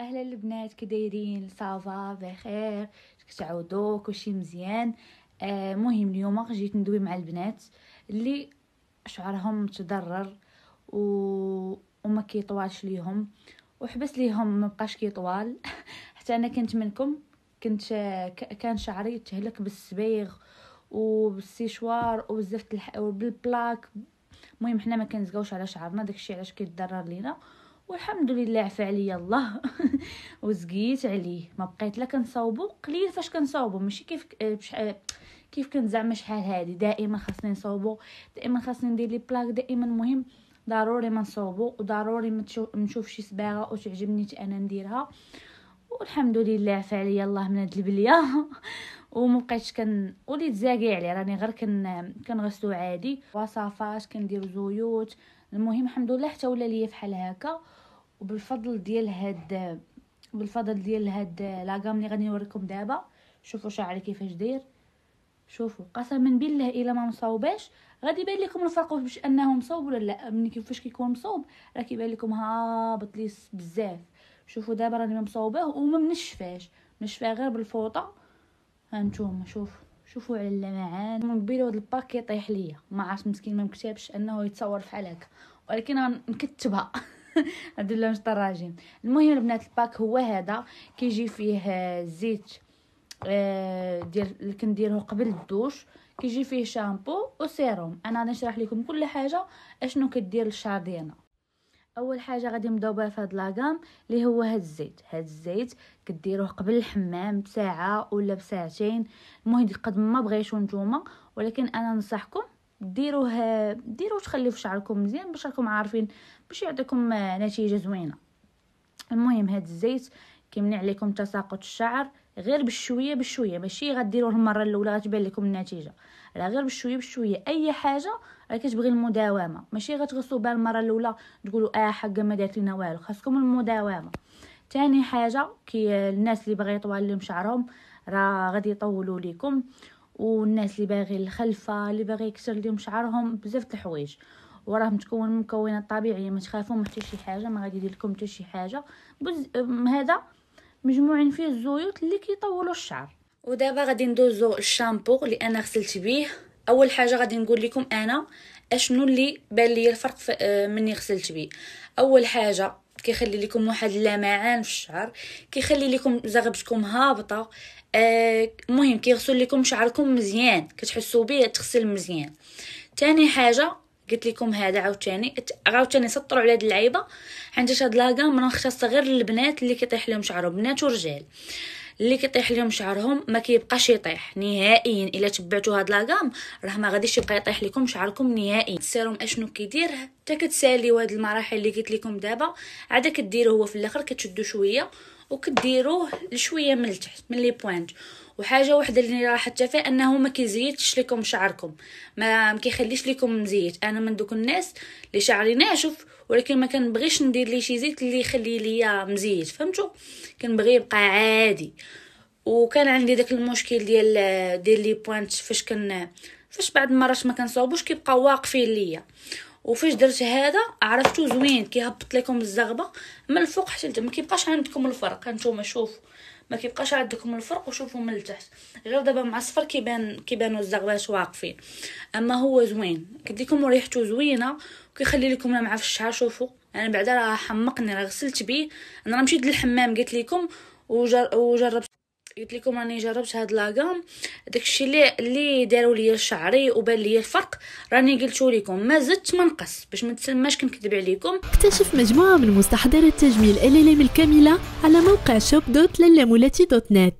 اهلا البنات كدايرين صافا بخير تعودوا كلشي مزيان آه مهم اليوم جيت ندوي مع البنات اللي شعرهم تضرر و... وما كيطوالش ليهم وحبس ليهم ما بقاش كيطوال حتى انا كنت منكم كنت كان شعري تهلك بالصبيغ وبالسيشوار وبزاف الح... وبالبلاك المهم حنا ما كنزقاوش على شعرنا داكشي علاش كيتضرر لينا والحمد لله فعليا الله وزقيت عليه ما بقيت لا كنصاوبو قليل فاش كنصاوبو ماشي كيف آه، بشحال كيف كنت زعما شحال هادي دائما خاصني نصاوبو دائما خاصني ندير لي بلاك دائما مهم ضروري ما نصوبو وضروري ما نشوف شي صباغه وتعجبني انا نديرها والحمد لله فعليا الله من هاد البليه وما بقيتش كن وليت زاكي عليه راني غير كن كنغسلو عادي وصفات كندير زيوت المهم الحمد لله حتى ولا ليا فحال هكا وبالفضل ديال هاد بالفضل ديال هاد لاغام اللي غادي نوريكم دابا شوفوا شعري كيفاش داير شوفوا قسما بالله الا ما مصاوباش غادي يبان لكم الفرق واش انه مصوب ولا لا ملي كيفاش كيكون مصوب راه كيبان لكم هابط لي بزاف شوفوا دابا راني مصوباه وما منشفاش منشفاه غير بالفوطه هانتوما شوفوا شوفوا على اللمعان من قبيله هاد الباك طيح ليا ما عرفت مسكين ما مكتبش انه يتصور فحال هكا ولكن غنكتبها الحمد لله مش طراجين المهم البنات الباك هو هذا كيجي فيه آه، زيت آه، ديال اللي كنديره قبل الدوش كيجي فيه شامبو وسيروم انا غادي نشرح لكم كل حاجه اشنو كدير الشعر ديالنا اول حاجه غادي نبداو بها في هاد لاغام اللي هو هاد الزيت هاد الزيت كديروه قبل الحمام بساعه ولا بساعتين المهم قد ما بغيتو نتوما ولكن انا ننصحكم ديروه ديروه تخليوه في شعركم مزيان باش راكم عارفين باش يعطيكم نتيجه زوينه المهم هاد الزيت كيمنع لكم تساقط الشعر غير بالشويه بالشويه ماشي غديروه المره الاولى غتبان لكم النتيجه لا غير بشويه بشويه اي حاجه راه كتبغي المداومه ماشي غتغسلوا بها المره الاولى تقولوا اه حق ما دارت لينا والو خاصكم المداومه تاني حاجه كي الناس اللي بغا يطول لهم شعرهم راه غادي يطولوا لكم والناس اللي باغي الخلفه اللي باغي يكسر لهم شعرهم بزاف د الحوايج وراه متكون من مكونات طبيعيه ما تخافوا ما حتى شي حاجه ما غادي يدير لكم حتى شي حاجه بز... هذا مجموعين فيه الزيوت اللي كيطولوا الشعر ودابا غادي ندوزو الشامبو اللي انا غسلت بيه اول حاجه غادي نقول لكم انا اشنو اللي بان ليا الفرق أه، مني غسلت بيه اول حاجه كيخلي لكم واحد اللمعان في الشعر كيخلي لكم زغبتكم هابطه المهم مهم كيغسل لكم شعركم مزيان كتحسوا به تغسل مزيان تاني حاجه قلت لكم هذا عاوتاني عاوتاني سطروا على هاد اللعيبه حيت هاد لاكام راه خاصها غير للبنات اللي كيطيح لهم شعرهم بنات ورجال اللي كيطيح لهم شعرهم ما كيبقاش يطيح نهائيا الا تبعتوا هاد لاغام راه ما غاديش يبقى يطيح لكم شعركم نهائيا السيروم اشنو كيدير حتى كتساليو هاد المراحل اللي قلت لكم دابا عاد كديروا هو في الاخر كتشدوا شويه وكديروه لشويه من التحت من لي بوينت وحاجه واحده اللي راحت فيها انه ما كيزيدش لكم شعركم ما كيخليش لكم مزيت انا من دوك الناس اللي شعري ناشف ولكن ما كنبغيش ندير ليه شي زيت اللي يخلي ليا مزيت فهمتوا كنبغي يبقى عادي وكان عندي داك المشكل ديال ديال لي بوينت فاش كن فاش بعد المرات ما كنصاوبوش كيبقاو واقفين ليا وفاش درت هذا عرفتو زوين كيهبط لكم الزغبه من الفوق حتى لتحت ما كيبقاش عندكم الفرق هانتوما شوفوا ما كيبقاش عندكم الفرق وشوفوا من التحت غير دابا مع الصفر كيبان كيبانوا الزغبات واقفين اما هو زوين كديكم ريحته زوينه وكيخلي لكم لمعه في الشعر شوفوا انا يعني بعدا راه حمقني راه غسلت بيه انا راه مشيت للحمام قلت لكم وجربت قلت لكم راني جربت هاد لاغام داكشي اللي اللي داروا لي شعري وبان لي الفرق راني قلتو لكم ما زدت ما نقص باش ما تسماش كنكذب عليكم اكتشف مجموعه من مستحضرات تجميل ال الكامله على موقع shop.lalamulati.net